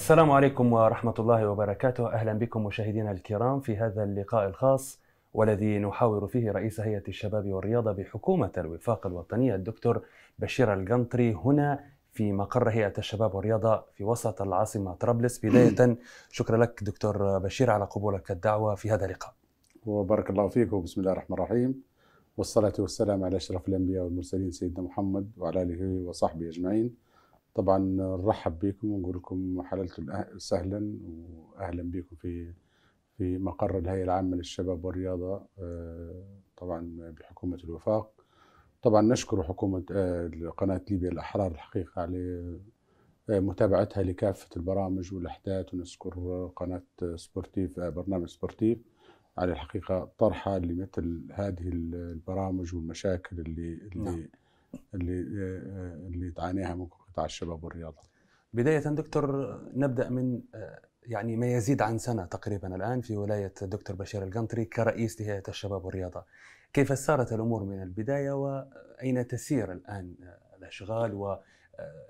السلام عليكم ورحمة الله وبركاته أهلا بكم مشاهدينا الكرام في هذا اللقاء الخاص والذي نحاور فيه رئيس هيئة الشباب والرياضة بحكومة الوفاق الوطنية الدكتور بشير القنطري هنا في مقر هيئة الشباب والرياضة في وسط العاصمة طرابلس بداية شكرا لك دكتور بشير على قبولك الدعوة في هذا اللقاء وبارك الله فيك وبسم الله الرحمن الرحيم والصلاة والسلام على أشرف الأنبياء والمرسلين سيدنا محمد وعلى آله وصحبه أجمعين طبعا نرحب بكم ونقول لكم حللتم سهلا واهلا بكم في في مقر الهيئه العامه للشباب والرياضه آه، طبعا بحكومه الوفاق طبعا نشكر حكومه آه، قناه ليبيا الاحرار الحقيقه على آه، متابعتها لكافه البرامج والاحداث ونشكر قناه سبورتيف برنامج سبورتيف على الحقيقه طرحها لمثل هذه البرامج والمشاكل اللي نعم. اللي اللي اللي تعانيها من قطاع الشباب والرياضه بدايه دكتور نبدا من آه، يعني ما يزيد عن سنه تقريبا الان في ولايه دكتور بشير القنطري كرئيس لهيئه الشباب والرياضه كيف سارت الامور من البدايه واين آه، تسير الان آه، الاشغال و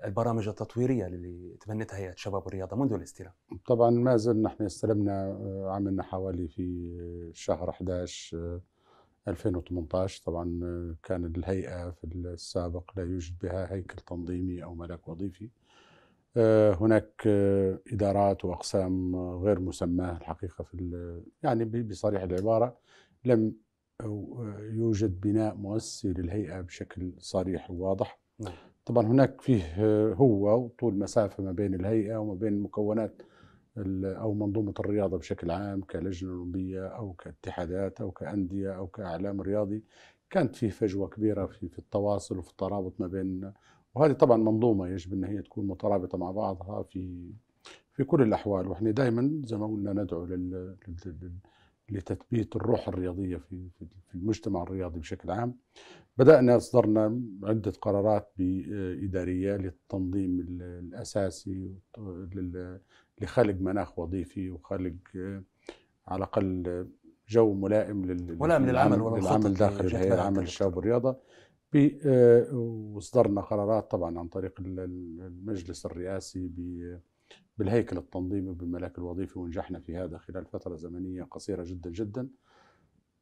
البرامج التطويريه اللي تبنتها هيئه الشباب والرياضه منذ الاستلام؟ طبعا ما زلنا احنا استلمنا عملنا حوالي في شهر 11 2018 طبعا آه، كان الهيئة في السابق لا يوجد بها هيكل تنظيمي أو ملك وظيفي آه، هناك آه، إدارات وأقسام غير مسماة الحقيقة في يعني بصريح العبارة لم يوجد بناء مؤسسي للهيئة بشكل صريح وواضح نعم. طبعا هناك فيه هو وطول مسافة ما بين الهيئة وما بين المكونات او منظومه الرياضه بشكل عام كلجنه اولمبيه او كاتحادات او كانديه او كاعلام رياضي كانت في فجوه كبيره في في التواصل وفي الترابط ما بيننا وهذه طبعا منظومه يجب ان هي تكون مترابطه مع بعضها في في كل الاحوال واحنا دائما زي ما قلنا ندعو لل لتثبيت الروح الرياضيه في في المجتمع الرياضي بشكل عام. بدانا اصدرنا عده قرارات اداريه للتنظيم الاساسي لخلق مناخ وظيفي وخلق آه، على الاقل جو ملائم لل ملائم للعمل والعمل داخل الهيئه العامه للشباب والرياضه آه، واصدرنا قرارات طبعا عن طريق المجلس الرئاسي بالهيكل التنظيمي وبالملاك الوظيفي ونجحنا في هذا خلال فتره زمنيه قصيره جدا جدا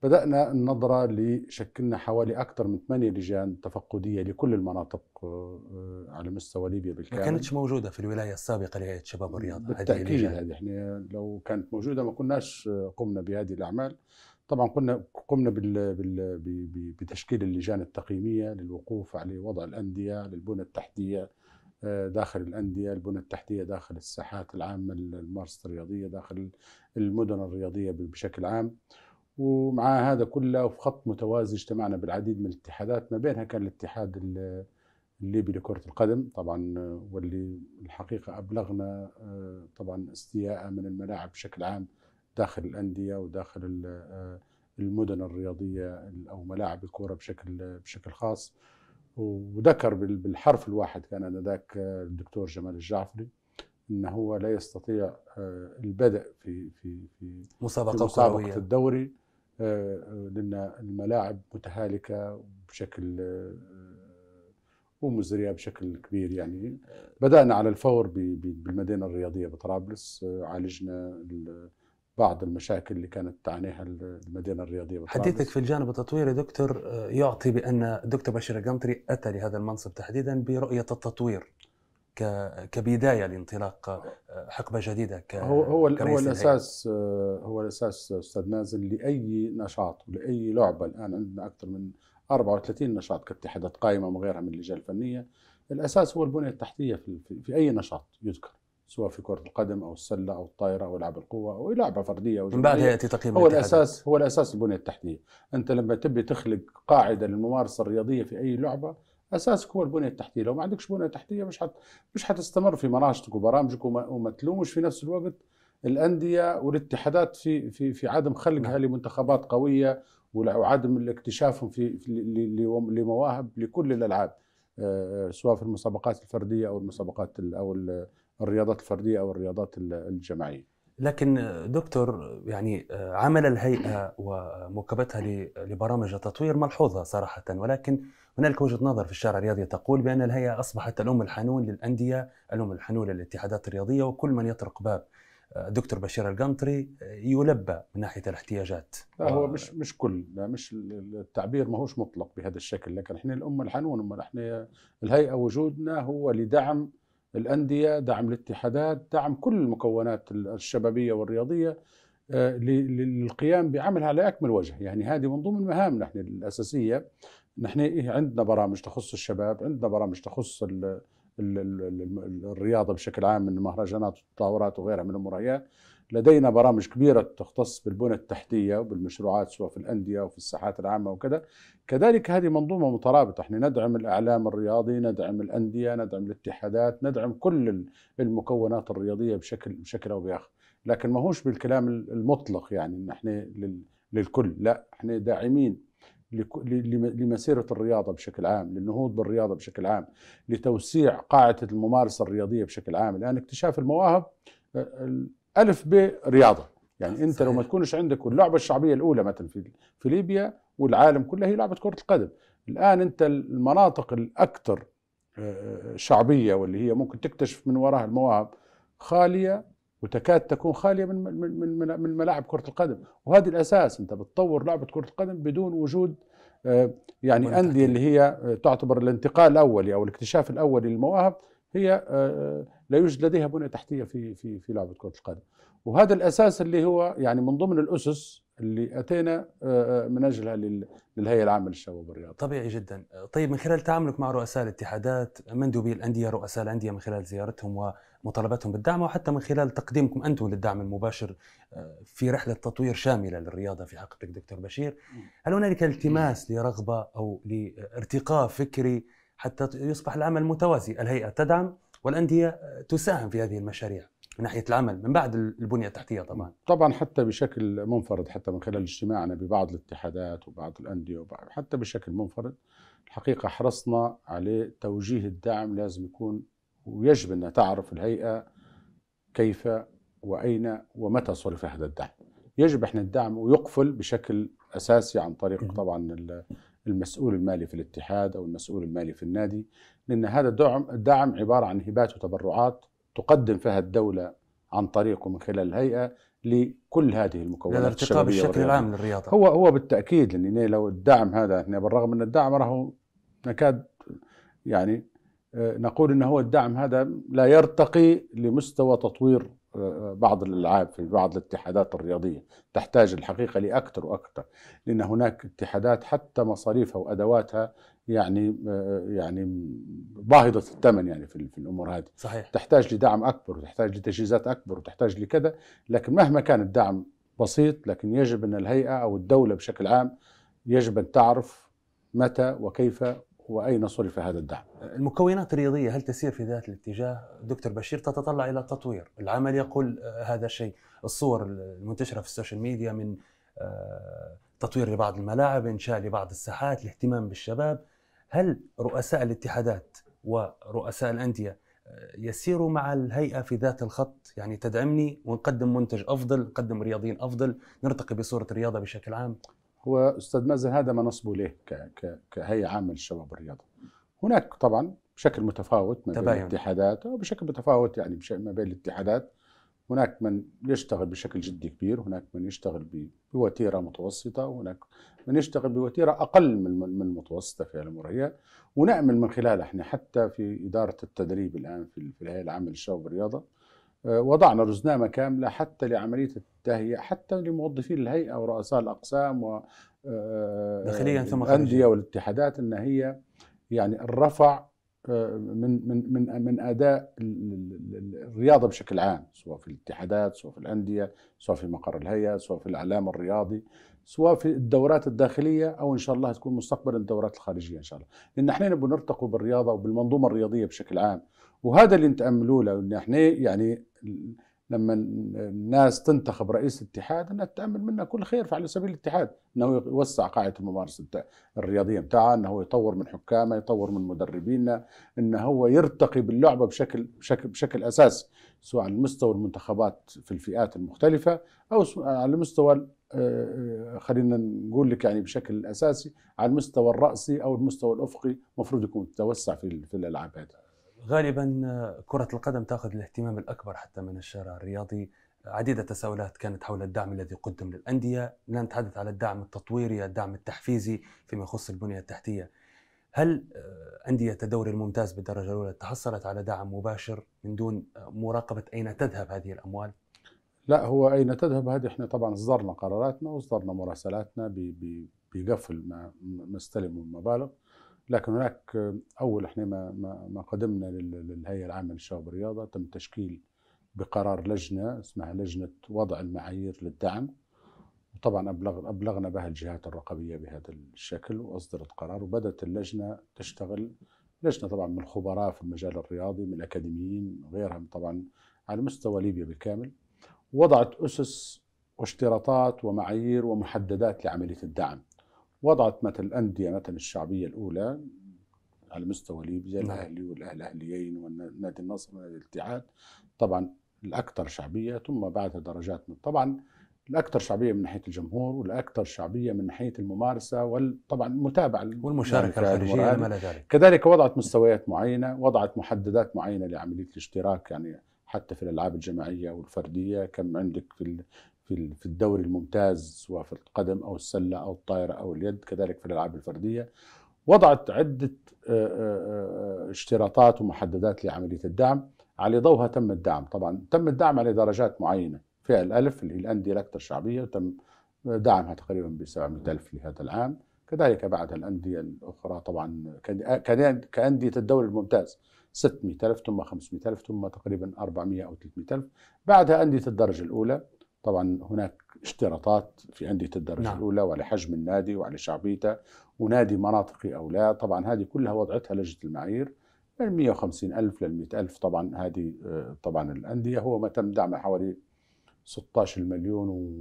بدأنا النظرة لشكلنا حوالي أكثر من ثمانية لجان تفقدية لكل المناطق آه، على مستوى ليبيا بالكامل ما كانتش موجودة في الولاية السابقة لهيئة الشباب والرياضة بالتأكيد هذه احنا لو كانت موجودة ما كناش قمنا بهذه الأعمال طبعا قلنا قمنا بال بال بتشكيل اللجان التقييميه للوقوف على وضع الانديه للبنى التحتيه آه، داخل الانديه، البنى التحتيه داخل الساحات العامه الممارسه الرياضيه داخل المدن الرياضيه بشكل عام. ومع هذا كله وفي خط متوازي اجتمعنا بالعديد من الاتحادات ما بينها كان الاتحاد الليبي لكرة القدم طبعا واللي الحقيقة أبلغنا آه، طبعا استياء من الملاعب بشكل عام داخل الأندية وداخل آه، المدن الرياضية أو ملاعب الكورة بشكل بشكل خاص وذكر بالحرف الواحد كان انذاك آه، الدكتور جمال الجعفري انه هو لا يستطيع البدء في في في مسابقه في مسابقه الدوري آه، لان الملاعب متهالكه بشكل آه، ومزريه بشكل كبير يعني بدانا على الفور بالمدينه الرياضيه بطرابلس آه، عالجنا بعض المشاكل اللي كانت تعانيها المدينه الرياضيه بطرابلس. حديثك في الجانب التطويري دكتور يعطي بان الدكتور بشير القمطري اتى لهذا المنصب تحديدا برؤيه التطوير كبدايه لانطلاق آه، حقبه جديده ك هو هو, هو الاساس آه، هو الاساس استاذ مازن لاي نشاط ولاي لعبه الان عندنا اكثر من 34 نشاط كاتحادات قائمه وغيرها من اللجان الفنيه الاساس هو البنيه التحتيه في, في اي نشاط يذكر سواء في كره القدم او السله او الطايره او العاب القوه او لعبه فرديه او من بعدها ياتي تقييم هو الاساس هو الاساس البنيه التحتيه انت لما تبي تخلق قاعده للممارسه الرياضيه في اي لعبه اساسك هو البنيه التحتيه لو ما عندكش بنيه تحتيه مش حت مش حتستمر في مناشطك وبرامجك وما, تلومش في نفس الوقت الانديه والاتحادات في في في عدم خلقها نعم. لمنتخبات قويه وعدم الاكتشافهم في لمواهب لكل الالعاب آه، آه، سواء في المسابقات الفرديه او المسابقات او الرياضات الفرديه او الرياضات الجماعيه لكن دكتور يعني آه، عمل الهيئه ومواكبتها لبرامج التطوير ملحوظه صراحه ولكن هنالك وجهه نظر في الشارع الرياضي تقول بان الهيئه اصبحت الام الحنون للانديه، الام الحنون للاتحادات الرياضيه وكل من يطرق باب. آه، دكتور بشير القنطري آه، يلبى من ناحيه الاحتياجات. لا هو مش مش كل مش التعبير ما هوش مطلق بهذا الشكل، لكن احنا الام الحنون احنا الهيئه وجودنا هو لدعم الأندية دعم الاتحادات دعم كل المكونات الشبابية والرياضية آه، للقيام بعملها على أكمل وجه يعني هذه من ضمن مهامنا نحن الأساسية نحن إيه، عندنا برامج تخص الشباب عندنا برامج تخص الرياضة بشكل عام من المهرجانات والتطاورات وغيرها من المرايات لدينا برامج كبيرة تختص بالبنى التحتية وبالمشروعات سواء في الأندية وفي الساحات العامة وكذا كذلك هذه منظومة مترابطة احنا ندعم الإعلام الرياضي ندعم الأندية ندعم الاتحادات ندعم كل المكونات الرياضية بشكل بشكل أو بآخر لكن ما هوش بالكلام المطلق يعني ان احنا للكل لا احنا داعمين لمسيرة الرياضة بشكل عام للنهوض بالرياضة بشكل عام لتوسيع قاعدة الممارسة الرياضية بشكل عام لأن اكتشاف المواهب آه، ألف ب رياضة يعني أنت صحيح. لو ما تكونش عندك اللعبة الشعبية الأولى مثلا في في ليبيا والعالم كله هي لعبة كرة القدم الآن أنت المناطق الأكثر آه، آه، شعبية واللي هي ممكن تكتشف من وراها المواهب خالية وتكاد تكون خالية من من من من ملاعب كرة القدم وهذا الأساس أنت بتطور لعبة كرة القدم بدون وجود آه، يعني أندية اللي هي تعتبر الانتقال الأولي أو الاكتشاف الأولي للمواهب هي آه، آه، لا يوجد لديها بنيه تحتيه في في في لعبه كره القدم وهذا الاساس اللي هو يعني من ضمن الاسس اللي اتينا آه، من اجلها للهيئه العامه للشباب والرياضه. طبيعي جدا، طيب من خلال تعاملك مع رؤساء الاتحادات، مندوبي الانديه، رؤساء الانديه من خلال زيارتهم ومطالبتهم بالدعم وحتى من خلال تقديمكم انتم للدعم المباشر في رحله تطوير شامله للرياضه في حقيبتك دكتور بشير، هل هنالك التماس لرغبه او لارتقاء فكري حتى يصبح العمل متوازي الهيئة تدعم والأندية تساهم في هذه المشاريع من ناحية العمل من بعد البنية التحتية طبعا طبعا حتى بشكل منفرد حتى من خلال اجتماعنا ببعض الاتحادات وبعض الأندية وبعض حتى بشكل منفرد الحقيقة حرصنا على توجيه الدعم لازم يكون ويجب أن تعرف الهيئة كيف وأين ومتى صرف هذا الدعم يجب احنا الدعم ويقفل بشكل اساسي عن طريق طبعا المسؤول المالي في الاتحاد او المسؤول المالي في النادي لان هذا الدعم الدعم عباره عن هبات وتبرعات تقدم فيها الدوله عن طريق ومن خلال الهيئه لكل هذه المكونات الارتقاء بالشكل العام للرياضه هو هو بالتاكيد لان لو الدعم هذا بالرغم من الدعم راهو نكاد يعني آه، نقول ان هو الدعم هذا لا يرتقي لمستوى تطوير بعض الالعاب في بعض الاتحادات الرياضيه تحتاج الحقيقه لاكثر واكثر لان هناك اتحادات حتى مصاريفها وادواتها يعني يعني باهظه الثمن يعني في, الامور هذه صحيح تحتاج لدعم اكبر وتحتاج لتجهيزات اكبر وتحتاج لكذا لكن مهما كان الدعم بسيط لكن يجب ان الهيئه او الدوله بشكل عام يجب ان تعرف متى وكيف وأين صرف هذا الدعم المكونات الرياضية هل تسير في ذات الاتجاه؟ دكتور بشير تتطلع إلى التطوير العمل يقول آه، هذا الشيء الصور المنتشرة في السوشيال ميديا من آه، تطوير لبعض الملاعب إنشاء لبعض الساحات الاهتمام بالشباب هل رؤساء الاتحادات ورؤساء الأندية آه، يسيروا مع الهيئة في ذات الخط يعني تدعمني ونقدم منتج أفضل نقدم رياضيين أفضل نرتقي بصورة الرياضة بشكل عام هو استاذ مازن هذا ما نصبه له كهيئه عامه للشباب والرياضه هناك طبعا بشكل متفاوت ما بين الاتحادات او بشكل متفاوت يعني ما بين الاتحادات هناك من يشتغل بشكل جدي كبير هناك من يشتغل بوتيرة متوسطة وهناك من يشتغل بوتيرة أقل من من المتوسطة في الأمور هي ونأمل من خلال احنا حتى في إدارة التدريب الآن في الهيئة العامة للشباب والرياضة وضعنا رزنامة كاملة حتى لعملية التهيئة حتى لموظفي الهيئة ورؤساء الأقسام و آه، داخليا ثم الأندية والاتحادات أن هي يعني الرفع آه، من من من من اداء الرياضه بشكل عام سواء في الاتحادات سواء في الانديه سواء في مقر الهيئه سواء في الاعلام الرياضي سواء في الدورات الداخليه او ان شاء الله تكون مستقبلا الدورات الخارجيه ان شاء الله لان احنا نبغى نرتقي بالرياضه وبالمنظومه الرياضيه بشكل عام وهذا اللي انت له ان احنا يعني لما الناس تنتخب رئيس الاتحاد انها تامل منه كل خير فعلى سبيل الاتحاد انه يوسع قاعده الممارسه الرياضيه بتاعه انه هو يطور من حكامه يطور من مدربينا انه هو يرتقي باللعبه بشكل بشكل بشكل اساسي سواء على مستوى المنتخبات في الفئات المختلفه او على مستوى آه، خلينا نقول لك يعني بشكل اساسي على المستوى الراسي او المستوى الافقي المفروض يكون في في الالعاب هذه غالبا آه، كرة القدم تأخذ الاهتمام الأكبر حتى من الشارع الرياضي عديدة تساؤلات كانت حول الدعم الذي قدم للأندية لا نتحدث على الدعم التطويري الدعم التحفيزي فيما يخص البنية التحتية هل آه، أندية الدوري الممتاز بالدرجة الأولى تحصلت على دعم مباشر من دون آه، مراقبة أين تذهب هذه الأموال؟ لا هو أين تذهب هذه إحنا طبعا إصدرنا قراراتنا وإصدرنا مراسلاتنا بقفل ما نستلم المبالغ لكن هناك آه، اول احنا ما ما قدمنا للهيئه العامه للشباب والرياضه تم تشكيل بقرار لجنه اسمها لجنه وضع المعايير للدعم وطبعا أبلغ ابلغنا بها الجهات الرقابيه بهذا الشكل واصدرت قرار وبدات اللجنه تشتغل لجنه طبعا من خبراء في المجال الرياضي من اكاديميين وغيرهم طبعا على مستوى ليبيا بالكامل وضعت اسس واشتراطات ومعايير ومحددات لعمليه الدعم وضعت مثل الأندية مثلا الشعبية الأولى على مستوى ليبيا نعم. الأهلي والأهليين ونادي النصر ونادي الاتحاد طبعا الأكثر شعبية ثم بعدها درجات طبعا الاكثر شعبيه من ناحيه الجمهور والاكثر شعبيه من ناحيه الممارسه وطبعا المتابعه والمشاركه الخارجيه وما ذلك كذلك وضعت مستويات معينه وضعت محددات معينه لعمليه الاشتراك يعني حتى في الالعاب الجماعيه والفرديه كم عندك في في في الدوري الممتاز سواء في القدم او السله او الطائره او اليد كذلك في الالعاب الفرديه وضعت عده اشتراطات ومحددات لعمليه الدعم على ضوها تم الدعم طبعا تم الدعم على درجات معينه فئه الالف اللي هي الانديه الاكثر شعبيه وتم دعمها تقريبا ب 700000 لهذا العام كذلك بعد الانديه الاخرى طبعا كانديه الدوري الممتاز 600000 ثم 500000 ثم تقريبا 400 او 300000 بعدها انديه الدرجه الاولى طبعا هناك اشتراطات في أندية الدرجة نعم. الأولى وعلى حجم النادي وعلى شعبيته ونادي مناطقي أو لا طبعا هذه كلها وضعتها لجنة المعايير من 150 ألف لل 100 ألف طبعا هذه آه، طبعا الأندية هو ما تم دعمه حوالي 16 مليون و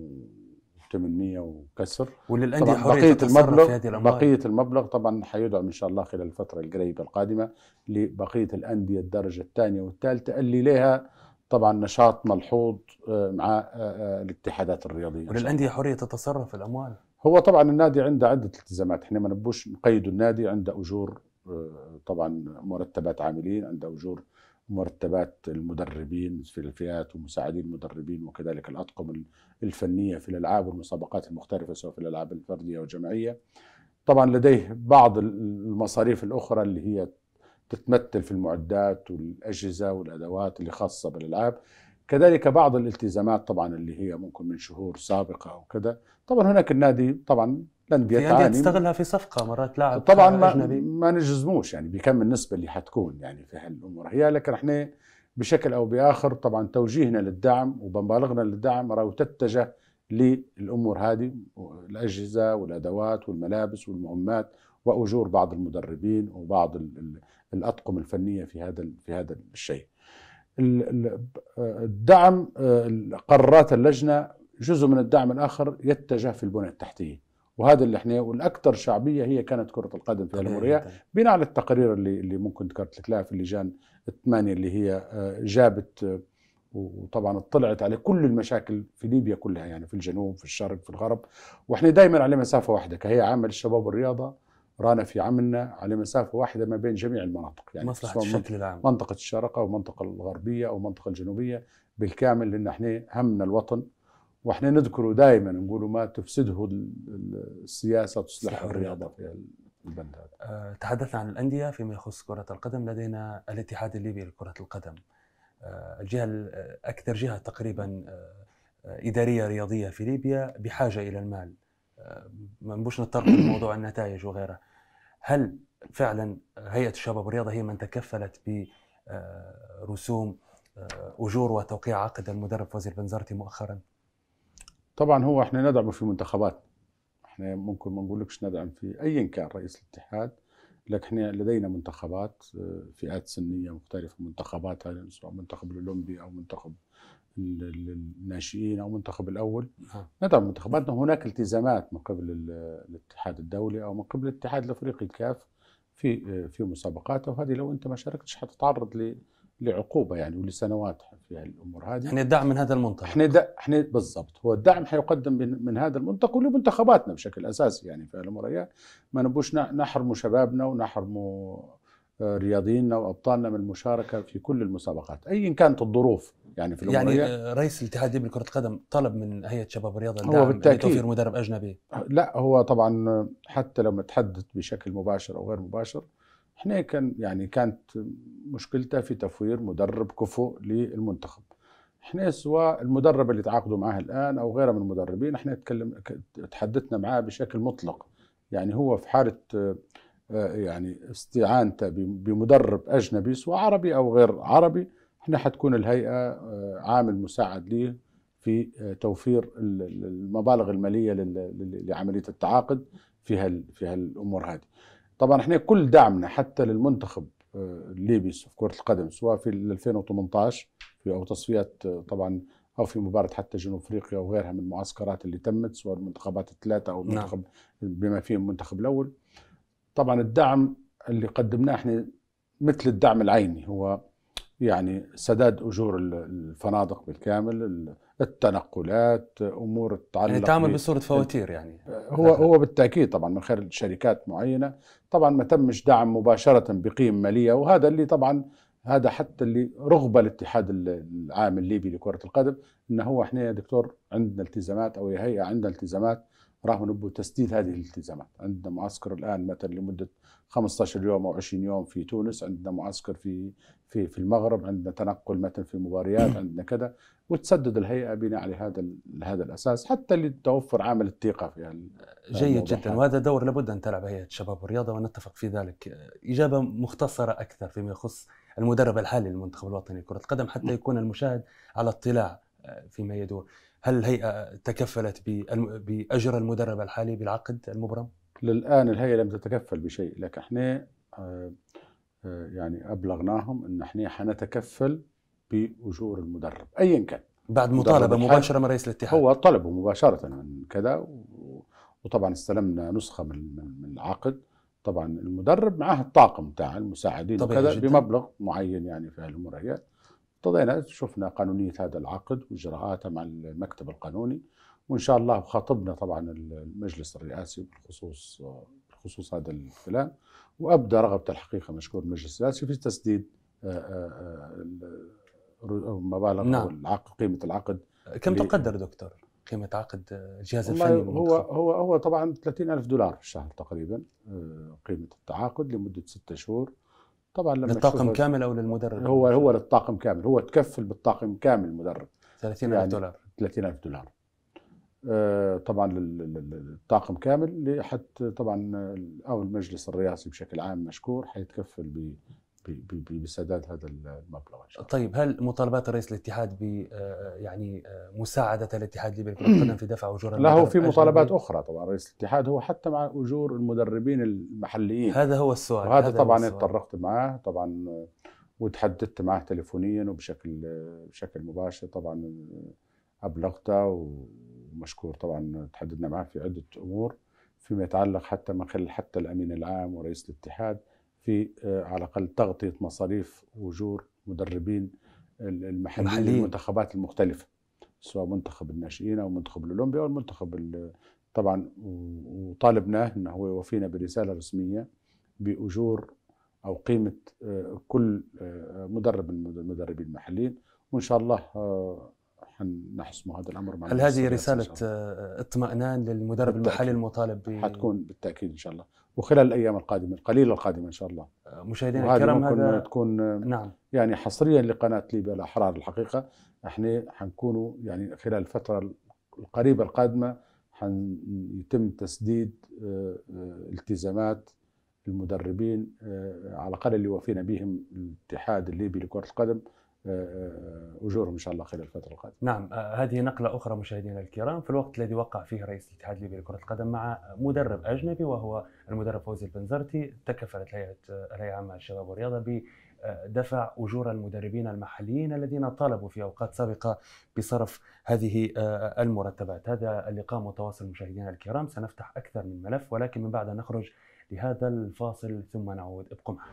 800 وكسر وللانديه بقيه المبلغ بقيه المبلغ طبعا حيدعم ان شاء الله خلال الفتره القريبه القادمه لبقيه الانديه الدرجه الثانيه والثالثه اللي لها طبعا نشاط ملحوظ آه، مع آه، آه، الاتحادات الرياضيه وللانديه حريه تتصرف الاموال هو طبعا النادي عنده عده التزامات احنا ما نبوش نقيد النادي عنده اجور طبعا مرتبات عاملين عنده اجور مرتبات المدربين في الفئات ومساعدين المدربين وكذلك الاطقم الفنيه في الالعاب والمسابقات المختلفه سواء في الالعاب الفرديه والجماعيه طبعا لديه بعض المصاريف الاخرى اللي هي تتمثل في المعدات والاجهزه والادوات اللي خاصه بالالعاب كذلك بعض الالتزامات طبعا اللي هي ممكن من شهور سابقه او كذا طبعا هناك النادي طبعا لن في انديه تستغلها في صفقه مرات لاعب طبعا ما, ما نجزموش يعني بكم النسبه اللي حتكون يعني في هالامور هي لكن احنا بشكل او باخر طبعا توجيهنا للدعم وبمبالغنا للدعم راهو تتجه للامور هذه الاجهزه والادوات والملابس والمهمات واجور بعض المدربين وبعض الاطقم الفنيه في هذا في هذا الشيء. الدعم آه، قرارات اللجنه جزء من الدعم الاخر يتجه في البنى التحتيه. وهذا اللي احنا والاكثر شعبيه هي كانت كره القدم في الجمهوريه بناء على التقارير اللي اللي ممكن ذكرت لك لها في اللجان الثمانيه اللي هي آه، جابت آه، وطبعا اطلعت على كل المشاكل في ليبيا كلها يعني في الجنوب في الشرق في الغرب واحنا دائما على مسافه واحده كهي عامل الشباب والرياضه رانا في عملنا على مسافه واحده ما بين جميع المناطق يعني مصلحه الشكل العام منطقه او المنطقه الغربيه او المنطقه الجنوبيه بالكامل لان احنا همنا الوطن واحنا نذكره دائما نقول ما تفسده السياسه تصلح الرياضه في البند هذا آه، تحدثنا عن الانديه فيما يخص كره القدم لدينا الاتحاد الليبي لكره القدم آه، الجهه آه، اكثر جهه تقريبا اداريه رياضيه في ليبيا بحاجه الى المال ما نبوش نتطرق لموضوع النتائج وغيرها هل فعلا هيئه الشباب والرياضه هي من تكفلت برسوم آه، آه، اجور وتوقيع عقد المدرب وزير البنزرتي مؤخرا؟ طبعا هو احنا ندعمه في منتخبات احنا ممكن ما نقولكش ندعم في ايا كان رئيس الاتحاد لكن احنا لدينا منتخبات آه، فئات سنيه مختلفه منتخبات سواء منتخب الاولمبي او منتخب الناشئين او المنتخب الاول ندعم منتخباتنا هناك التزامات من قبل الاتحاد الدولي او من قبل الاتحاد الافريقي الكاف في في مسابقاته وهذه لو انت ما شاركتش حتتعرض لعقوبه يعني ولسنوات في الامور هذه يعني الدعم من هذا المنطقه احنا احنا بالضبط هو الدعم حيقدم من, من هذا المنطقه ولمنتخباتنا بشكل اساسي يعني في الامور ما نبوش نحرموا شبابنا ونحرموا رياضيين وابطالنا من المشاركه في كل المسابقات ايا كانت الظروف يعني في الأمورية. يعني آه، رئيس الاتحاد الدولي لكره القدم طلب من هيئه شباب الرياضه هو بالتاكيد توفير مدرب اجنبي لا هو طبعا حتى لو تحدث بشكل مباشر او غير مباشر احنا كان يعني كانت مشكلته في تفوير مدرب كفؤ للمنتخب احنا سواء المدرب اللي تعاقدوا معاه الان او غيره من المدربين احنا تكلم تحدثنا معاه بشكل مطلق يعني هو في حاله آه، يعني استعانته بمدرب أجنبي سواء عربي أو غير عربي احنا حتكون الهيئة آه، عامل مساعد ليه في آه، توفير المبالغ المالية لعملية التعاقد في هال في هالأمور هذه طبعا احنا كل دعمنا حتى للمنتخب الليبي في كرة القدم سواء في 2018 في أو تصفيات طبعا او في مباراه حتى جنوب افريقيا وغيرها من المعسكرات اللي تمت سواء المنتخبات الثلاثه او نعم. المنتخب بما فيهم المنتخب الاول طبعا الدعم اللي قدمناه احنا مثل الدعم العيني هو يعني سداد اجور الفنادق بالكامل التنقلات امور تتعلق يعني تعمل بصوره فواتير يعني هو هو بالتاكيد طبعا من خلال شركات معينه طبعا ما تمش دعم مباشره بقيم ماليه وهذا اللي طبعا هذا حتى اللي رغبه الاتحاد العام الليبي لكره القدم انه هو احنا يا دكتور عندنا التزامات او يا هيئه عندنا التزامات رغم نبو تسديد هذه الالتزامات عندنا معسكر الآن مثلا لمدة 15 يوم أو 20 يوم في تونس عندنا معسكر في في في المغرب عندنا تنقل مثلا في مباريات عندنا كذا وتسدد الهيئه بناء على هذا هذا الاساس حتى لتوفر عامل الثقه في جيد جدا وهذا دور لابد ان تلعب هيئه الشباب والرياضه ونتفق في ذلك اجابه مختصره اكثر فيما يخص المدرب الحالي للمنتخب الوطني لكره القدم حتى نعم. يكون المشاهد على اطلاع آه، فيما يدور هل الهيئه تكفلت باجر المدرب الحالي بالعقد المبرم؟ للان الهيئه لم تتكفل بشيء، لكن احنا آه، آه، يعني ابلغناهم ان احنا حنتكفل باجور المدرب ايا كان بعد مطالبه مباشره من رئيس الاتحاد هو طلبه مباشره من كذا وطبعا استلمنا نسخه من من العقد طبعا المدرب معاه الطاقم تاع المساعدين وكذا بمبلغ معين يعني في هي ارتضينا شفنا قانونية هذا العقد وإجراءاته مع المكتب القانوني وإن شاء الله خاطبنا طبعا المجلس الرئاسي بالخصوص بخصوص هذا الكلام وأبدى رغبته الحقيقة مشكور المجلس الرئاسي في تسديد آه، آه، آه، مبالغ نعم. العقد قيمة العقد كم تقدر دكتور قيمة عقد الجهاز الفني هو هو هو طبعا 30 ألف دولار في الشهر تقريبا قيمة التعاقد لمدة ستة شهور طبعا لما للطاقم كامل او للمدرب هو هو للطاقم كامل هو تكفل بالطاقم كامل المدرب 30000 يعني دولار 30000 دولار آه، طبعا للطاقم كامل حتى طبعا او المجلس الرئاسي بشكل عام مشكور حيتكفل بسداد هذا المبلغ إن شاء الله. طيب هل مطالبات رئيس الاتحاد ب آه، يعني آه، مساعدة الاتحاد الليبي لكره القدم في دفع أجور لا هو في مطالبات أخرى طبعا رئيس الاتحاد هو حتى مع أجور المدربين المحليين هذا هو السؤال وهذا هذا طبعا تطرقت معاه طبعا آه، وتحدثت معاه تليفونيا وبشكل بشكل مباشر طبعا أبلغته ومشكور طبعا تحدثنا معاه في عدة أمور فيما يتعلق حتى من خلال حتى الأمين العام ورئيس الاتحاد في آه، على الاقل تغطيه مصاريف واجور مدربين المحليين المنتخبات المختلفه سواء منتخب الناشئين او منتخب الاولمبي او المنتخب طبعا وطالبناه انه هو يوفينا برساله رسميه باجور او قيمه آه، كل آه، مدرب من المدربين المحليين وان شاء الله نحسم هذا الامر مع هل هذه رساله اطمئنان للمدرب بالتأكيد. المحلي المطالب ب حتكون بالتاكيد ان شاء الله وخلال الايام القادمه القليله القادمه ان شاء الله مشاهدينا الكرام هذا تكون نعم يعني حصريا لقناه ليبيا الاحرار الحقيقه احنا حنكونوا يعني خلال الفتره القريبه القادمه حيتم تسديد آه، التزامات المدربين آه، على الاقل اللي وفينا بهم الاتحاد الليبي لكره القدم آه، آه، اجورهم ان شاء الله خلال الفتره القادمه. نعم آه، هذه نقله اخرى مشاهدينا الكرام في الوقت الذي وقع فيه رئيس الاتحاد الليبي لكره القدم مع مدرب اجنبي وهو المدرب فوزي البنزرتي تكفلت هيئه الهيئه العامه للشباب والرياضه بدفع اجور المدربين المحليين الذين طالبوا في اوقات سابقه بصرف هذه المرتبات. هذا اللقاء متواصل مشاهدينا الكرام سنفتح اكثر من ملف ولكن من بعد نخرج لهذا الفاصل ثم نعود ابقوا معنا.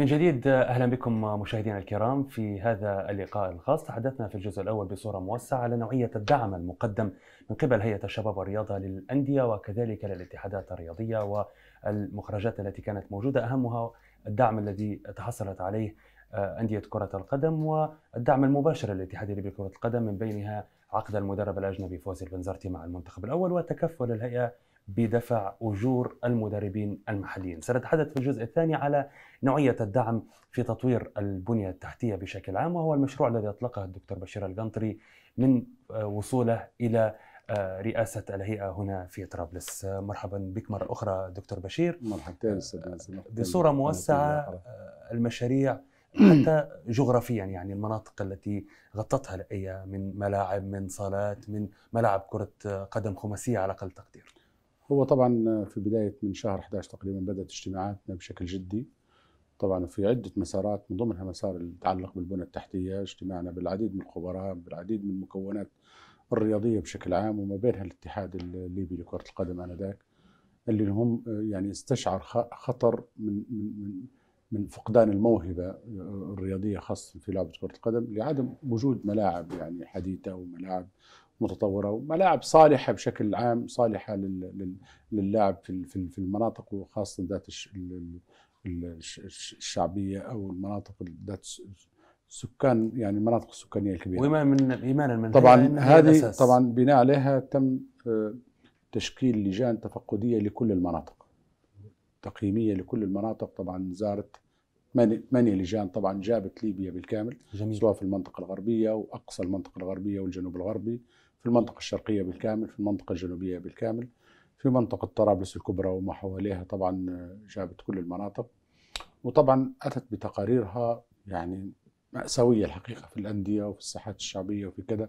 من جديد اهلا بكم مشاهدينا الكرام في هذا اللقاء الخاص تحدثنا في الجزء الاول بصوره موسعه على نوعيه الدعم المقدم من قبل هيئه الشباب والرياضه للانديه وكذلك للاتحادات الرياضيه والمخرجات التي كانت موجوده اهمها الدعم الذي تحصلت عليه آه، انديه كره القدم والدعم المباشر للاتحاد لكره القدم من بينها عقد المدرب الاجنبي فوزي البنزرتي مع المنتخب الاول وتكفل الهيئه بدفع اجور المدربين المحليين. سنتحدث في الجزء الثاني على نوعيه الدعم في تطوير البنيه التحتيه بشكل عام وهو المشروع الذي اطلقه الدكتور بشير القنطري من آه، وصوله الى آه، رئاسة الهيئة هنا في طرابلس آه، مرحبا بك مرة أخرى دكتور بشير مرحبتين بصورة موسعة المشاريع حتى جغرافيا يعني المناطق التي غطتها الأية من ملاعب من صالات من ملاعب كرة قدم خماسية على أقل تقدير هو طبعا في بداية من شهر 11 تقريبا بدأت اجتماعاتنا بشكل جدي طبعا في عدة مسارات من ضمنها مسار يتعلق بالبنى التحتية اجتماعنا بالعديد من الخبراء بالعديد من المكونات الرياضية بشكل عام وما بينها الاتحاد الليبي لكرة القدم آنذاك اللي هم يعني استشعر خطر من من من فقدان الموهبة الرياضية خاصة في لعبة كرة القدم لعدم وجود ملاعب يعني حديثة وملاعب متطوره وملاعب صالحه بشكل عام صالحه للاعب في المناطق وخاصه ذات الشعبيه او المناطق ذات سكان يعني المناطق السكانيه الكبيره وما من ايمانا من طبعا هذه طبعا بناء عليها تم آه، تشكيل لجان تفقديه لكل المناطق تقييميه لكل المناطق طبعا زارت ثمانية لجان طبعا جابت ليبيا بالكامل جميل. سواء في المنطقة الغربية وأقصى المنطقة الغربية والجنوب الغربي في المنطقة الشرقية بالكامل في المنطقة الجنوبية بالكامل في منطقة طرابلس الكبرى وما حواليها طبعا جابت كل المناطق وطبعا أتت بتقاريرها يعني مأساوية الحقيقة في الأندية وفي الساحات الشعبية وفي كذا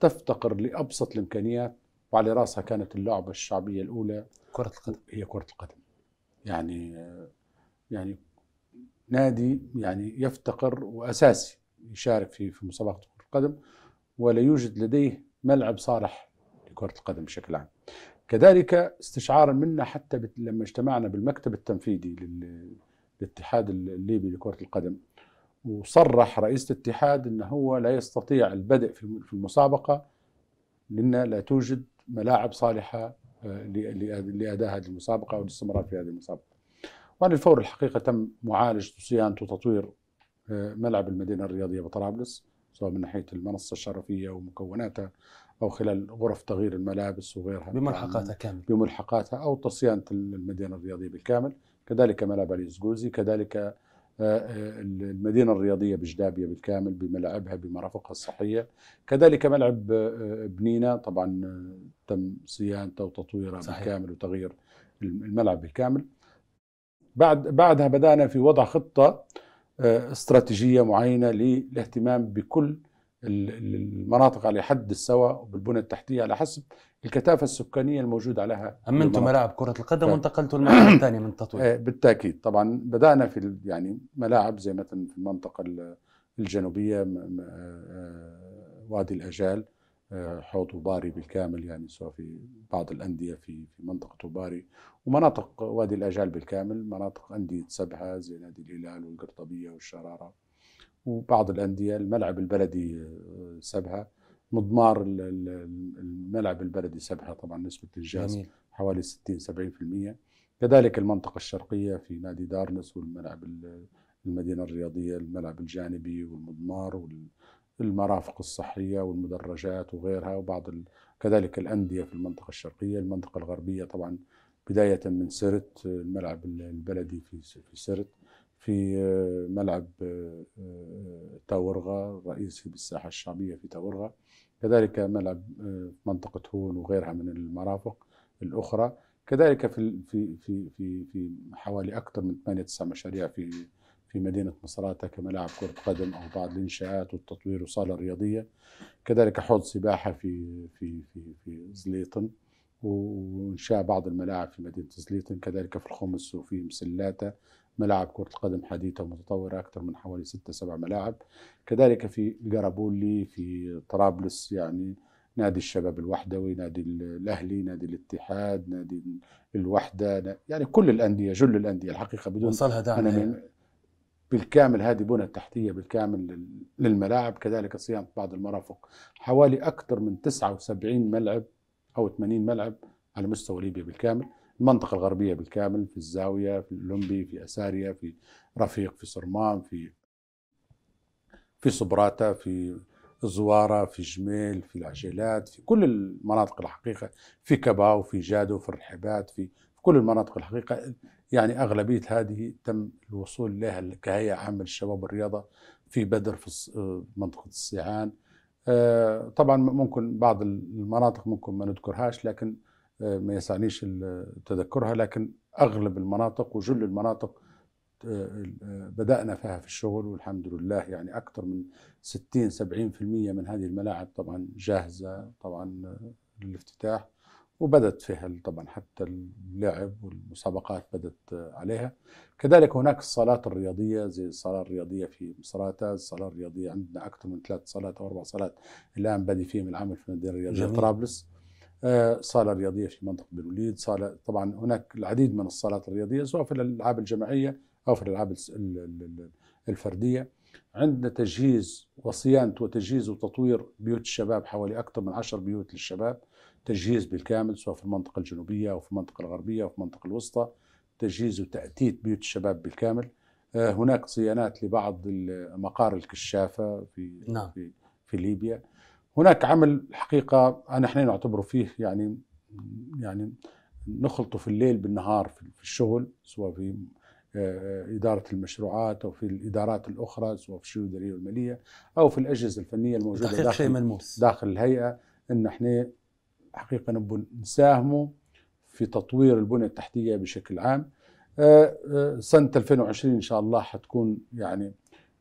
تفتقر لأبسط الإمكانيات وعلى رأسها كانت اللعبة الشعبية الأولى كرة القدم هي كرة القدم يعني يعني نادي يعني يفتقر وأساسي يشارك في في مسابقة كرة القدم ولا يوجد لديه ملعب صالح لكرة القدم بشكل عام كذلك استشعارا منا حتى لما اجتمعنا بالمكتب التنفيذي للاتحاد الليبي لكرة القدم وصرح رئيس الاتحاد أنه هو لا يستطيع البدء في المسابقة لأن لا توجد ملاعب صالحة آه، لأداء هذه المسابقة أو الاستمرار في هذه المسابقة وعلى الفور الحقيقة تم معالجة وصيانة وتطوير آه، ملعب المدينة الرياضية بطرابلس سواء من ناحيه المنصه الشرفيه ومكوناتها او خلال غرف تغيير الملابس وغيرها بملحقاتها كامل بملحقاتها او تصيانه المدينه الرياضيه بالكامل كذلك ملعب علي زجوزي كذلك آه، آه، المدينة الرياضية بجدابية بالكامل بملاعبها بمرافقها الصحية كذلك ملعب آه، بنينة طبعا تم صيانته وتطويره صحيح. بالكامل وتغيير الملعب بالكامل بعد بعدها بدأنا في وضع خطة آه، استراتيجية معينة للاهتمام بكل المناطق على حد السواء وبالبنى التحتية على حسب الكثافة السكانية الموجودة عليها أمنتم ملاعب كرة القدم ف... وانتقلتوا المرحلة الثانية من التطوير آه، بالتأكيد طبعا بدأنا في يعني ملاعب زي مثلا في المنطقة الجنوبية آه، وادي الأجال حوض وباري بالكامل يعني سواء في بعض الانديه في في منطقه وباري ومناطق وادي الاجال بالكامل مناطق انديه سبعه زي نادي الهلال والقرطبيه والشراره وبعض الانديه الملعب البلدي آه، سبعه مضمار الملعب البلدي سبعه طبعا نسبه انجاز حوالي 60 70% كذلك المنطقه الشرقيه في نادي دارنس والملعب المدينه الرياضيه الملعب الجانبي والمضمار وال المرافق الصحية والمدرجات وغيرها وبعض ال... كذلك الأندية في المنطقة الشرقية المنطقة الغربية طبعا بداية من سرت الملعب البلدي في في سرت في آه، ملعب آه، آه، تاورغا الرئيسي بالساحة الشعبية في تاورغا كذلك ملعب منطقة هون وغيرها من المرافق الأخرى كذلك في في في في, في حوالي أكثر من 8 9 مشاريع في في مدينة مصراتة كملاعب كرة قدم أو بعض الإنشاءات والتطوير وصالة رياضية كذلك حوض سباحة في في في في زليطن وإنشاء بعض الملاعب في مدينة زليطن كذلك في الخمس وفي مسلاتة ملاعب كرة القدم حديثة ومتطورة أكثر من حوالي ستة سبع ملاعب كذلك في قرابولي في طرابلس يعني نادي الشباب الوحدوي نادي الاهلي نادي الاتحاد نادي الوحده يعني كل الانديه جل الانديه الحقيقه بدون وصلها دعم أنا من بالكامل هذه بنى تحتية بالكامل للملاعب كذلك صيانة بعض المرافق حوالي أكثر من 79 ملعب أو 80 ملعب على مستوى ليبيا بالكامل المنطقة الغربية بالكامل في الزاوية في الأولمبي في أساريا في رفيق في صرمان في في صبراتة في الزوارة في جميل في العجلات في كل المناطق الحقيقة في كباو في جادو في الرحبات في كل المناطق الحقيقة يعني أغلبية هذه تم الوصول إليها كهيئة عامة للشباب والرياضة في بدر في آه، منطقة الصيعان آه، طبعا ممكن بعض المناطق ممكن ما نذكرهاش لكن آه، ما يسعنيش تذكرها لكن أغلب المناطق وجل المناطق بدأنا فيها في الشغل والحمد لله يعني أكثر من 60 70% من هذه الملاعب طبعا جاهزة طبعا للافتتاح وبدت فيها طبعا حتى اللعب والمسابقات بدت عليها كذلك هناك الصالات الرياضية زي الصالة الرياضية في مصراتة الصالة الرياضية عندنا أكثر من ثلاث صالات أو أربع صالات الآن بادي فيهم العمل في المدينة الرياضية طرابلس آه، صالة رياضية في منطقة وليد صالة طبعا هناك العديد من الصالات الرياضية سواء في الألعاب الجماعية أو في الألعاب الفردية عندنا تجهيز وصيانة وتجهيز وتطوير بيوت الشباب حوالي أكثر من عشر بيوت للشباب تجهيز بالكامل سواء في المنطقة الجنوبية أو في المنطقة الغربية أو في المنطقة الوسطى تجهيز وتأتيت بيوت الشباب بالكامل آه، هناك صيانات لبعض مقار الكشافة في, نعم. في, في ليبيا هناك عمل حقيقة نحن نعتبره فيه يعني يعني نخلطه في الليل بالنهار في الشغل سواء في آه، إدارة المشروعات أو في الإدارات الأخرى سواء في الشؤون الإدارية والمالية أو في الأجهزة الفنية الموجودة داخل, ملموس. داخل الهيئة أن احنا حقيقة نبون نساهموا في تطوير البنية التحتية بشكل عام آه، آه، سنة 2020 إن شاء الله حتكون يعني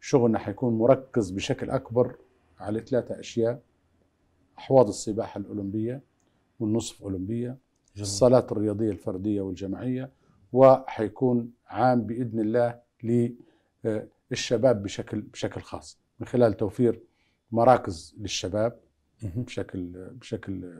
شغلنا حيكون مركز بشكل أكبر على ثلاثة أشياء أحواض السباحة الأولمبية والنصف أولمبية الصلاة الصالات الرياضية الفردية والجماعية وحيكون عام بإذن الله للشباب آه، بشكل بشكل خاص من خلال توفير مراكز للشباب بشكل بشكل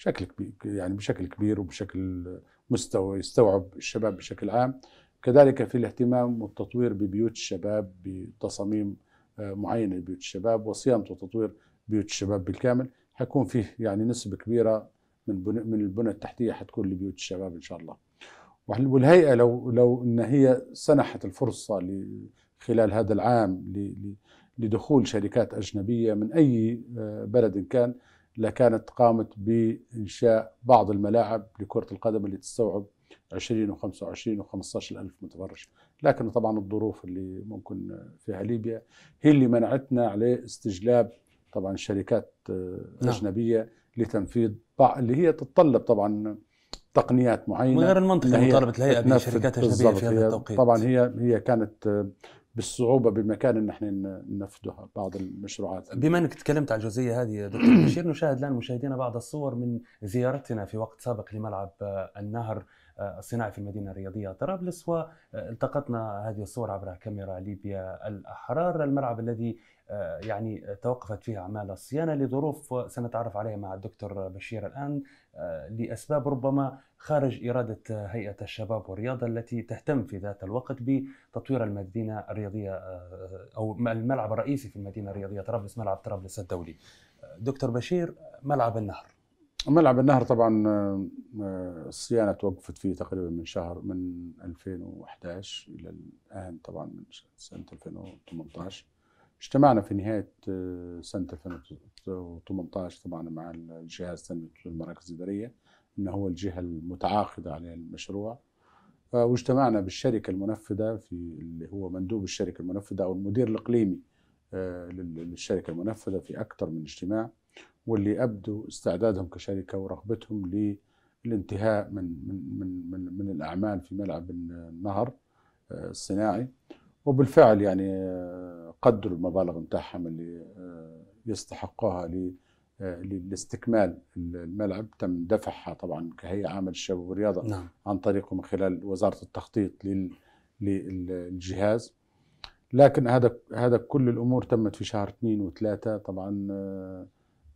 بشكل كبير يعني بشكل كبير وبشكل مستوى يستوعب الشباب بشكل عام كذلك في الاهتمام والتطوير ببيوت الشباب بتصاميم آه، معينه لبيوت الشباب وصيانه وتطوير بيوت الشباب بالكامل حيكون فيه يعني نسبه كبيره من من البنى التحتيه حتكون لبيوت الشباب ان شاء الله. والهيئه لو لو ان هي سنحت الفرصه خلال هذا العام لدخول شركات اجنبيه من اي آه، بلد كان لكانت قامت بإنشاء بعض الملاعب لكرة القدم اللي تستوعب 20 و25 و15 ألف متفرج لكن طبعا الظروف اللي ممكن فيها ليبيا هي اللي منعتنا عليه استجلاب طبعا شركات آه، نعم. أجنبية لتنفيذ بعض اللي هي تتطلب طبعا تقنيات معينه من غير المنطق المطالبه الهيئه بشركات اجنبيه في هذا التوقيت طبعا هي هي كانت آه، بالصعوبه بمكان ان احنا ننفذها بعض المشروعات بما انك تكلمت على الجزئيه هذه دكتور بشير نشاهد الان مشاهدينا بعض الصور من زيارتنا في وقت سابق لملعب آه، النهر الصناعي في المدينة الرياضية طرابلس والتقطنا آه، هذه الصور عبر كاميرا ليبيا الأحرار الملعب الذي آه، يعني توقفت فيه أعمال الصيانة لظروف سنتعرف عليها مع الدكتور بشير الآن آه، لأسباب ربما خارج إرادة هيئة الشباب والرياضة التي تهتم في ذات الوقت بتطوير المدينة الرياضية أو الملعب الرئيسي في المدينة الرياضية طرابلس ملعب طرابلس الدولي دكتور بشير ملعب النهر ملعب النهر طبعا آه، آه، الصيانه توقفت فيه تقريبا من شهر من 2011 الى الان طبعا من سنه 2018 اجتمعنا في نهايه آه، سنه 2018 طبعا مع الجهاز التنميه المراكز الاداريه انه هو الجهه المتعاقده على المشروع واجتمعنا بالشركه المنفذه في اللي هو مندوب الشركه المنفذه او المدير الاقليمي للشركه المنفذه في اكثر من اجتماع واللي أبدوا استعدادهم كشركة ورغبتهم للانتهاء من من من من, من الأعمال في ملعب النهر آه، الصناعي وبالفعل يعني آه، قدروا المبالغ نتاعهم اللي آه، يستحقوها لاستكمال الملعب تم دفعها طبعا كهيئة عامة للشباب والرياضة نعم. عن طريقه من خلال وزارة التخطيط للجهاز لكن هذا هذا كل الامور تمت في شهر اثنين وثلاثه طبعا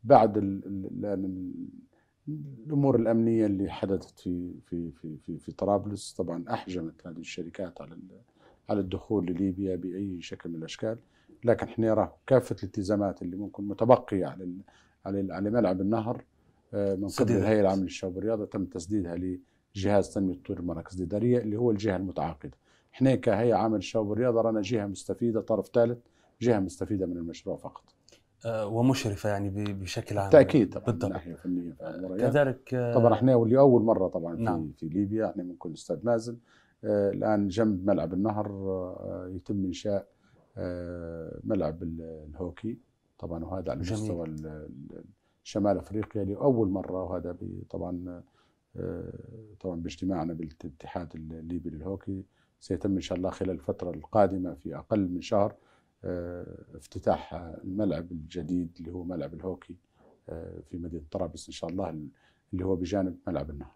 بعد الـ الـ الـ الامور الامنيه اللي حدثت في في في في, في طرابلس طبعا احجمت هذه الشركات على على الدخول لليبيا باي شكل من الاشكال لكن احنا نرى كافه الالتزامات اللي ممكن متبقيه على على على ملعب النهر آه، من قبل الهيئه العامه للشباب والرياضه تم تسديدها لجهاز تنميه تطوير المراكز الاداريه اللي هو الجهه المتعاقده احنا كهيئه عامه للشباب والرياضه رانا جهه مستفيده طرف ثالث جهه مستفيده من المشروع فقط آه، ومشرفه يعني بشكل عام بالتاكيد طبعا بالضبط. من ناحيه فنيه كذلك آه، طبعا احنا واللي اول مره طبعا في نعم. في ليبيا احنا كل استاذ مازن آه، الان جنب ملعب النهر يتم انشاء ملعب الهوكي طبعا وهذا على مستوى شمال افريقيا لاول مره وهذا طبعا طبعا باجتماعنا بالاتحاد الليبي للهوكي سيتم ان شاء الله خلال الفتره القادمه في اقل من شهر آه، افتتاح الملعب الجديد اللي هو ملعب الهوكي آه، في مدينه طرابلس ان شاء الله اللي هو بجانب ملعب النهر.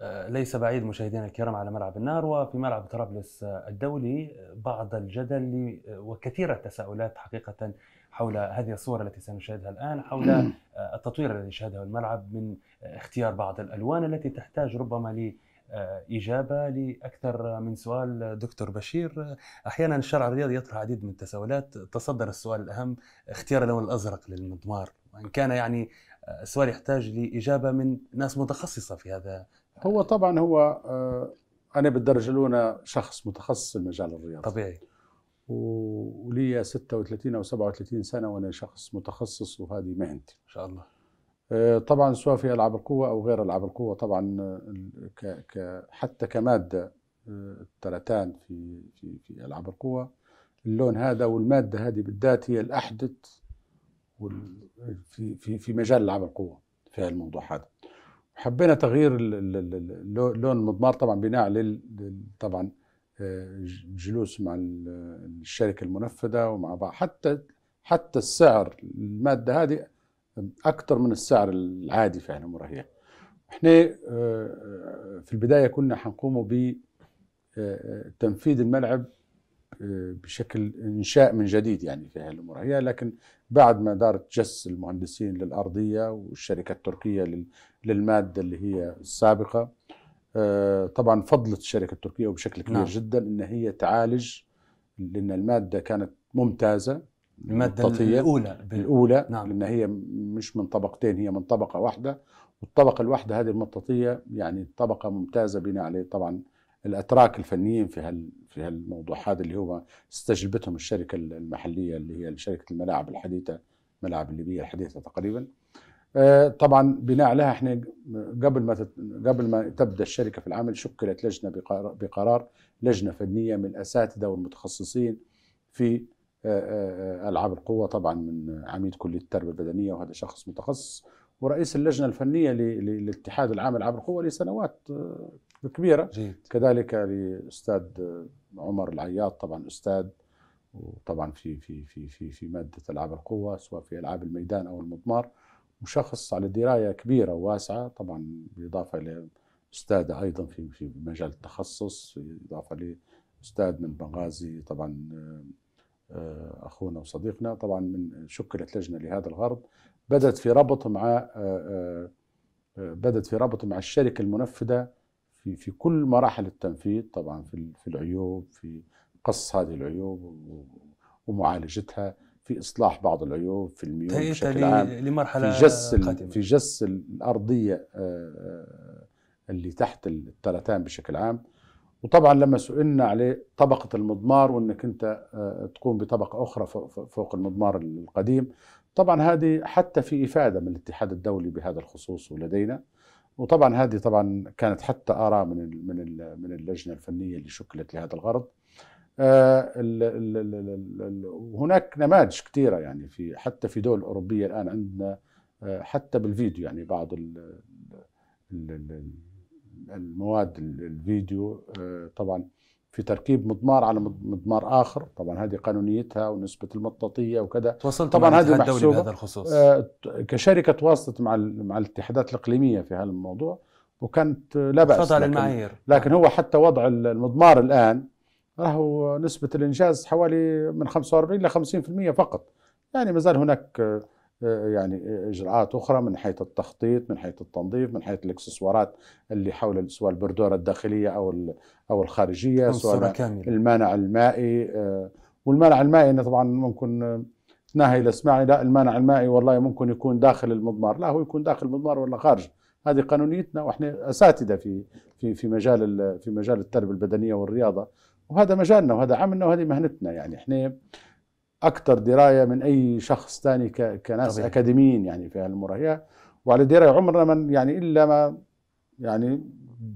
آه، ليس بعيد مشاهدينا الكرام على ملعب النهر وفي ملعب طرابلس الدولي بعض الجدل وكثير التساؤلات حقيقه حول هذه الصور التي سنشاهدها الان حول التطوير الذي شهده الملعب من اختيار بعض الالوان التي تحتاج ربما آه، إجابة لأكثر من سؤال دكتور بشير أحيانا الشرع الرياضي يطرح عديد من التساؤلات تصدر السؤال الأهم اختيار اللون الأزرق للمضمار وإن كان يعني آه، السؤال يحتاج لإجابة من ناس متخصصة في هذا هو طبعا هو آه، أنا بالدرجة الأولى شخص متخصص في المجال الرياضي طبيعي ولي 36 أو 37 سنة وأنا شخص متخصص وهذه مهنتي إن شاء الله طبعا سواء في العاب القوه او غير العاب القوه طبعا ك حتى كماده التلتان في في في العاب القوه اللون هذا والماده هذه بالذات هي الاحدث في في في مجال العاب القوه في الموضوع هذا حبينا تغيير لون المضمار طبعا بناء طبعا آه، جلوس مع الشركه المنفذه ومع بعض حتى حتى السعر الماده هذه اكثر من السعر العادي في فعلا مرهية احنا آه، آه، في البدايه كنا حنقوم ب آه، تنفيذ الملعب بشكل انشاء من جديد يعني في هذه المرهية لكن بعد ما دارت جس المهندسين للارضيه والشركه التركيه للماده اللي هي السابقه طبعا فضلت الشركه التركيه وبشكل كبير نعم. جدا ان هي تعالج لان الماده كانت ممتازه المادة المطاطية الأولى الأولى نعم. لأن هي مش من طبقتين هي من طبقة واحدة والطبقة الواحدة هذه المطاطية يعني طبقة ممتازة بناء عليه طبعا الأتراك الفنيين في هال في هالموضوع هذا اللي هو استجلبتهم الشركة المحلية اللي هي شركة الملاعب الحديثة ملاعب الليبية الحديثة تقريبا آه، طبعا بناء عليها احنا قبل ما قبل ما تبدا الشركه في العمل شكلت لجنه بقرار لجنه فنيه من الاساتذه والمتخصصين في آه، آه، آه، العاب القوه طبعا من عميد كليه التربيه البدنيه وهذا شخص متخصص ورئيس اللجنه الفنيه للاتحاد العام العاب القوه لسنوات كبيره جيد. كذلك للاستاذ عمر العياط طبعا استاذ وطبعا في في في في في ماده العاب القوه سواء في العاب الميدان او المضمار وشخص على درايه كبيره وواسعه طبعا بالاضافه الى استاذه ايضا في في مجال التخصص بالاضافه لاستاذ من بنغازي طبعا آه، اخونا وصديقنا طبعا من شكلت لجنه لهذا الغرض بدت في ربط مع آه، آه، بدت في ربط مع الشركه المنفذه في في كل مراحل التنفيذ طبعا في في العيوب في قص هذه العيوب ومعالجتها في اصلاح بعض العيوب في الميول بشكل عام لمرحله في جس في جس الارضيه اللي تحت الترتان بشكل عام وطبعا لما سئلنا عليه طبقة المضمار وانك انت آه، تقوم بطبقة اخرى فوق المضمار القديم طبعا هذه حتى في افادة من الاتحاد الدولي بهذا الخصوص ولدينا وطبعا هذه طبعا كانت حتى اراء من من من اللجنة الفنية اللي شكلت لهذا الغرض آه، هناك نماذج كثيرة يعني في حتى في دول أوروبية الآن عندنا آه، حتى بالفيديو يعني بعض ال ال ال المواد الفيديو آه، طبعا في تركيب مضمار على مضمار اخر طبعا هذه قانونيتها ونسبه المطاطيه وكذا تواصلت طبعا مع هذه محسوبه بهذا الخصوص آه، كشركه تواصلت مع مع الاتحادات الاقليميه في هذا الموضوع وكانت لا باس لكن المعايير لكن هو حتى وضع المضمار الان راهو نسبه الانجاز حوالي من 45 ل 50% فقط يعني ما زال هناك يعني اجراءات اخرى من حيث التخطيط من حيث التنظيف من حيث الاكسسوارات اللي حول سواء البردوره الداخليه او او الخارجيه سواء المانع المائي آه، والمانع المائي انه طبعا ممكن آه، تناهي الاسماعي لا المانع المائي والله ممكن يكون داخل المضمار لا هو يكون داخل المضمار ولا خارج هذه قانونيتنا واحنا اساتذه في في في مجال في مجال التربيه البدنيه والرياضه وهذا مجالنا وهذا عملنا وهذه مهنتنا يعني احنا اكثر درايه من اي شخص ثاني كناس طبيعي. اكاديميين يعني في هي وعلى درايه عمرنا من يعني الا ما يعني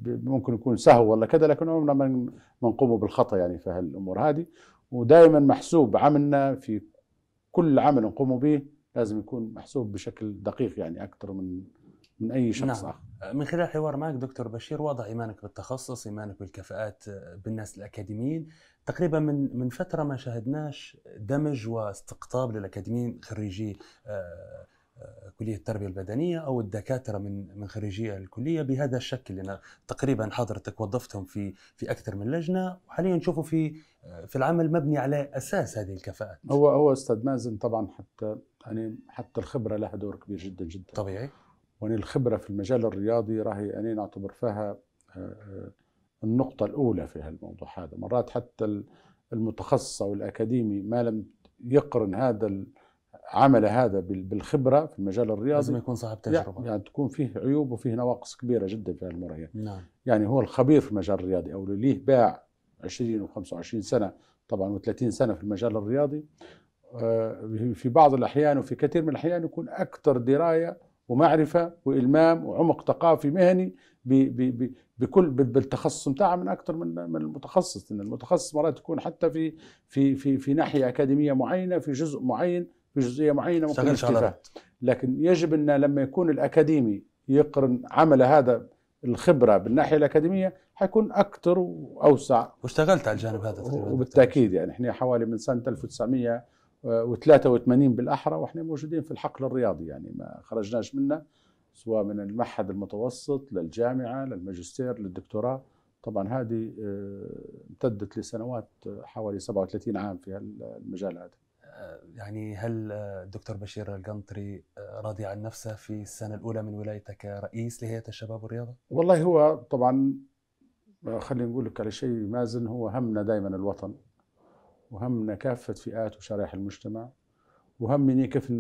ممكن يكون سهو ولا كذا لكن عمرنا ما نقوم بالخطا يعني في هالامور هذه ودائما محسوب عملنا في كل عمل نقوم به لازم يكون محسوب بشكل دقيق يعني اكثر من من اي شخص نعم. اخر من خلال حوار معك دكتور بشير واضح ايمانك بالتخصص ايمانك بالكفاءات بالناس الاكاديميين تقريبا من من فتره ما شاهدناش دمج واستقطاب للاكاديميين خريجي آه، آه، كليه التربيه البدنيه او الدكاتره من من خريجي الكليه بهذا الشكل لان تقريبا حضرتك وظفتهم في في اكثر من لجنه وحاليا نشوفوا في آه، في العمل مبني على اساس هذه الكفاءات هو هو استاذ مازن طبعا حتى يعني حتى الخبره لها دور كبير جدا جدا طبيعي وأن الخبرة في المجال الرياضي راهي اني نعتبر فيها آه، آه، النقطة الأولى في هالموضوع هذا مرات حتى المتخصص أو الأكاديمي ما لم يقرن هذا عمل هذا بالخبرة في المجال الرياضي لازم يكون صاحب تجربة يعني تكون فيه عيوب وفيه نواقص كبيرة جدا في هالمرية نعم يعني هو الخبير في المجال الرياضي أو اللي ليه باع 20 و25 سنة طبعا و30 سنة في المجال الرياضي آه، في بعض الأحيان وفي كثير من الأحيان يكون أكثر دراية ومعرفه والمام وعمق ثقافي مهني بي بي بكل بالتخصص بتاعها من اكثر من من المتخصص ان المتخصص مرات يكون حتى في في في في ناحيه اكاديميه معينه في جزء معين في جزئيه معينه ممكن يختلفها لكن يجب ان لما يكون الاكاديمي يقرن عمل هذا الخبره بالناحيه الاكاديميه حيكون اكثر واوسع واشتغلت على الجانب هذا تقريبا وبالتاكيد يعني احنا حوالي من سنه 1900 و83 بالاحرى واحنا موجودين في الحقل الرياضي يعني ما خرجناش منه سواء من المعهد المتوسط للجامعه للماجستير للدكتوراه طبعا هذه آه، امتدت لسنوات آه، حوالي 37 عام في المجال هذا آه، يعني هل الدكتور بشير القنطري راضي عن نفسه في السنة الأولى من ولايته كرئيس لهيئة الشباب والرياضة؟ والله هو طبعا خلينا نقول لك على شيء مازن هو همنا دائما الوطن وهمنا كافة فئات وشرائح المجتمع وهمني كيف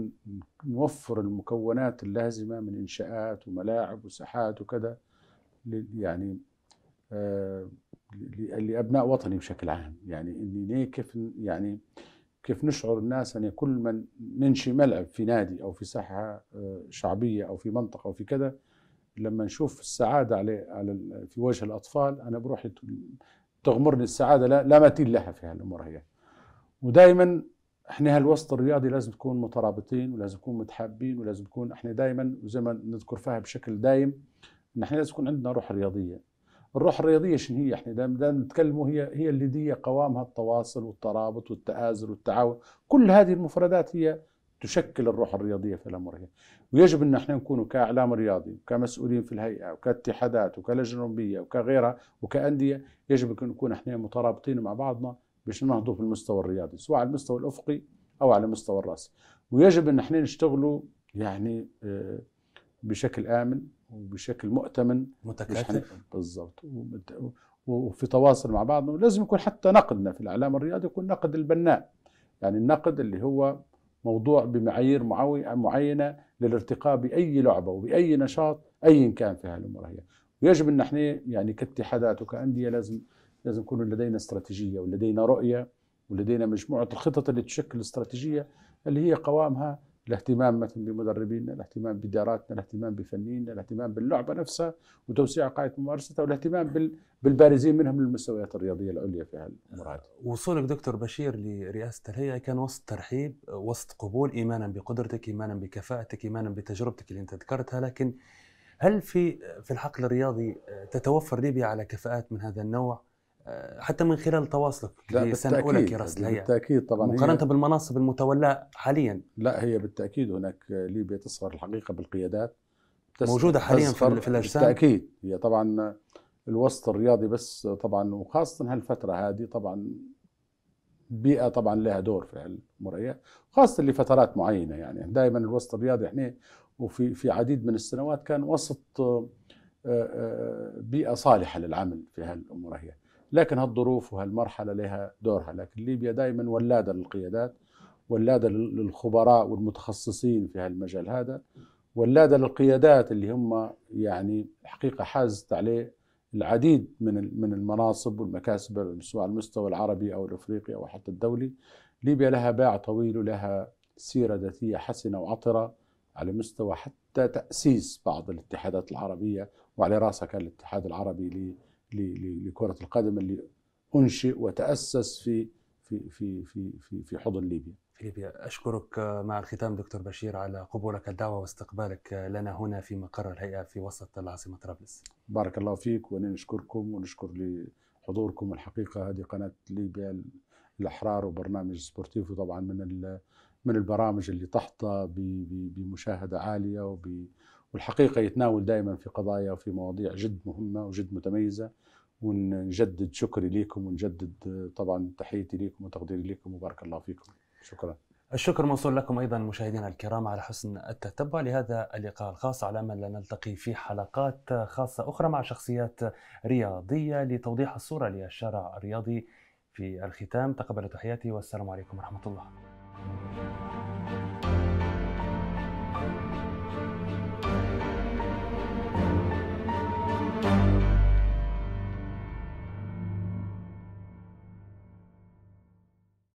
نوفر المكونات اللازمة من إنشاءات وملاعب وساحات وكذا يعني آه لأبناء وطني بشكل عام يعني إني كيف يعني كيف نشعر الناس أن كل من ننشي ملعب في نادي أو في ساحة آه، شعبية أو في منطقة أو في كذا لما نشوف السعادة على على في وجه الأطفال أنا بروح تغمرني السعادة لا, لا مثيل لها في هالأمور هي ودائما احنا هالوسط الرياضي لازم تكون مترابطين ولازم نكون متحابين ولازم نكون احنا دائما وزي ما نذكر فيها بشكل دايم ان احنا لازم يكون عندنا روح رياضيه الروح الرياضيه شنو هي احنا دائما نتكلموا هي هي اللي دي قوامها التواصل والترابط والتآزر والتعاون كل هذه المفردات هي تشكل الروح الرياضيه في الامر هي ويجب ان احنا نكون كاعلام رياضي وكمسؤولين في الهيئه وكاتحادات وكلجنه اولمبيه وكغيرها وكانديه يجب ان نكون احنا مترابطين مع بعضنا باش نهضوا في المستوى الرياضي سواء على المستوى الافقي او على مستوى الراس ويجب ان احنا نشتغلوا يعني آه، بشكل امن وبشكل مؤتمن متكاتف بالضبط وفي تواصل مع بعض ولازم يكون حتى نقدنا في الاعلام الرياضي يكون نقد البناء يعني النقد اللي هو موضوع بمعايير معينه للارتقاء باي لعبه وباي نشاط ايا كان في هالمباراه ويجب ان احنا يعني كاتحادات وكانديه لازم لازم يكون لدينا استراتيجيه ولدينا رؤيه ولدينا مجموعه الخطط اللي تشكل الاستراتيجيه اللي هي قوامها الاهتمام مثلا بمدربينا، الاهتمام باداراتنا، الاهتمام بفنينا، الاهتمام باللعبه نفسها وتوسيع قاعده ممارستها والاهتمام بالبارزين منهم للمستويات الرياضيه العليا في هالمراد آه، وصولك دكتور بشير لرئاسه الهيئه كان وسط ترحيب، وسط قبول ايمانا بقدرتك، ايمانا بكفاءتك، ايمانا بتجربتك اللي انت ذكرتها، لكن هل في في الحقل الرياضي آه، تتوفر ليبيا على كفاءات من هذا النوع؟ حتى من خلال تواصلك لسنقولك يا راس بالتاكيد طبعا مقارنه بالمناصب المتولاه حاليا لا هي بالتاكيد هناك ليبيا تصغر الحقيقه بالقيادات موجوده حاليا في, الاجسام بالتاكيد هي طبعا الوسط الرياضي بس طبعا وخاصه هالفتره هذه طبعا بيئه طبعا لها دور في هالمرايه خاصه لفترات معينه يعني دائما الوسط الرياضي احنا وفي في عديد من السنوات كان وسط آه، آه، بيئه صالحه للعمل في هالامور هي لكن هالظروف وهالمرحله لها دورها لكن ليبيا دائما ولاده للقيادات ولاده للخبراء والمتخصصين في هالمجال هذا ولاده للقيادات اللي هم يعني حقيقه حازت عليه العديد من من المناصب والمكاسب سواء على المستوى العربي او الافريقي او حتى الدولي ليبيا لها باع طويل ولها سيره ذاتيه حسنه وعطره على مستوى حتى تاسيس بعض الاتحادات العربيه وعلى راسها كان الاتحاد العربي لكرة القدم اللي أنشئ وتأسس في في في في في, في حضن ليبيا. ليبيا أشكرك مع الختام دكتور بشير على قبولك الدعوة واستقبالك لنا هنا في مقر الهيئة في وسط العاصمة طرابلس بارك الله فيك ونشكركم ونشكر لحضوركم الحقيقة هذه قناة ليبيا الأحرار وبرنامج سبورتيف وطبعا من من البرامج اللي تحظى بمشاهدة عالية وب والحقيقه يتناول دائما في قضايا وفي مواضيع جد مهمه وجد متميزه ونجدد شكري لكم ونجدد طبعا تحيتي لكم وتقديري لكم وبارك الله فيكم شكرا الشكر موصول لكم ايضا مشاهدينا الكرام على حسن التتبع لهذا اللقاء الخاص على امل ان نلتقي في حلقات خاصه اخرى مع شخصيات رياضيه لتوضيح الصوره للشارع الرياضي في الختام تقبل تحياتي والسلام عليكم ورحمه الله.